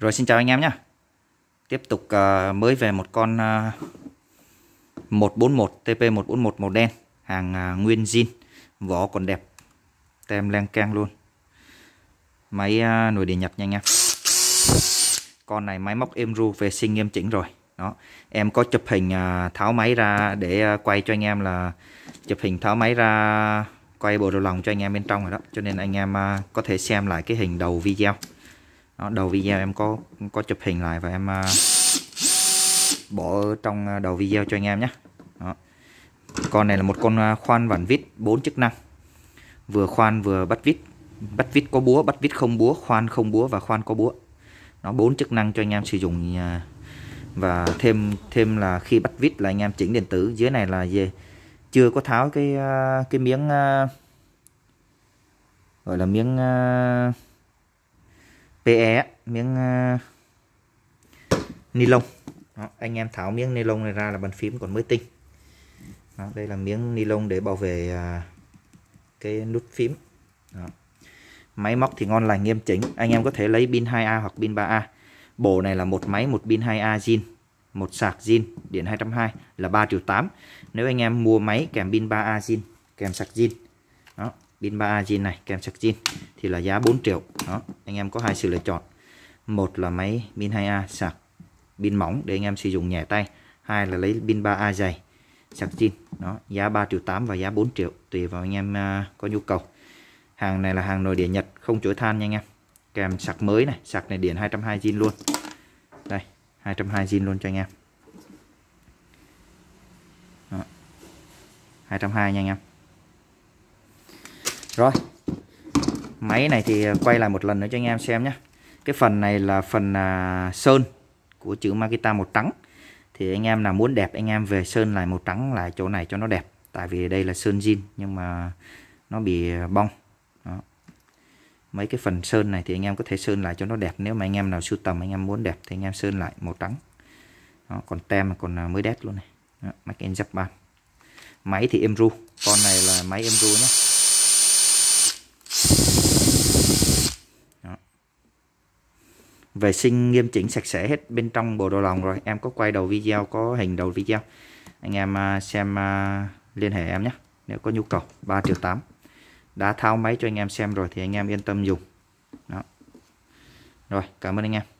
Rồi xin chào anh em nhé Tiếp tục uh, mới về một con uh, 141 TP141 màu đen Hàng uh, nguyên zin Vỏ còn đẹp Tem len keng luôn Máy uh, ờ, nồi đề nhật nha anh em Con này máy móc êm ru vệ sinh nghiêm chỉnh rồi đó Em có chụp hình uh, tháo máy ra để uh, quay cho anh em là Chụp hình tháo máy ra quay bộ đồ lòng cho anh em bên trong rồi đó cho nên anh em có thể xem lại cái hình đầu video đó, đầu video em có có chụp hình lại và em uh, bỏ trong à, đầu video cho anh em nhé đó. con này là một con à, khoan vặn vít 4 chức năng vừa khoan vừa bắt vít bắt vít có búa bắt vít không búa khoan không búa và khoan có búa nó bốn chức năng cho anh em sử dụng và thêm thêm là khi bắt vít là anh em chỉnh điện tử dưới này là gì chưa có tháo cái cái miếng gọi là miếng PE miếng uh, ni lông đó, anh em tháo miếng ni lông này ra là bàn phím còn mới tinh đó, đây là miếng ni lông để bảo vệ uh, cái nút phím đó. máy móc thì ngon lành nghiêm chỉnh anh em có thể lấy pin 2A hoặc pin 3A bộ này là một máy một pin 2A zin một sạc zin điện 220 là 3 triệu 8 nếu anh em mua máy kèm pin 3A zin kèm sạc zin pin 3A zin này kèm sạc zin thì là giá 4 triệu đó anh em có hai sự lựa chọn một là máy pin 2A sạc pin mỏng để anh em sử dụng nhẹ tay hai là lấy pin 3A dày sạc pin. đó giá 3 triệu 8 và giá 4 triệu tùy vào anh em à, có nhu cầu hàng này là hàng nội địa Nhật không chổi than nha anh em kèm sạc mới này sạc này điện 220 zin luôn đây 220 zin luôn cho anh em đó. 220 nha anh em rồi máy này thì à, quay lại một lần nữa cho anh em xem nhé cái phần này là phần à, sơn của chữ Makita màu trắng thì anh em nào muốn đẹp anh em về sơn lại màu trắng lại chỗ này cho nó đẹp tại vì đây là sơn zin nhưng mà nó bị à, bong Đó. mấy cái phần sơn này thì anh em có thể sơn lại cho nó đẹp nếu mà anh em nào sưu tầm anh em muốn đẹp thì anh em sơn lại màu trắng Đó. còn tem còn mới đét luôn này Đó. Make in Japan máy thì em ru con này là máy em ru nhé vệ sinh nghiêm chỉnh sạch sẽ hết bên trong bộ đồ lòng rồi em có quay đầu video có hình đầu video anh em à, xem à, liên hệ em nhé nếu có nhu cầu 3 triệu 8 đã thao máy cho anh em xem rồi thì anh em yên tâm dùng đó rồi cảm ơn anh em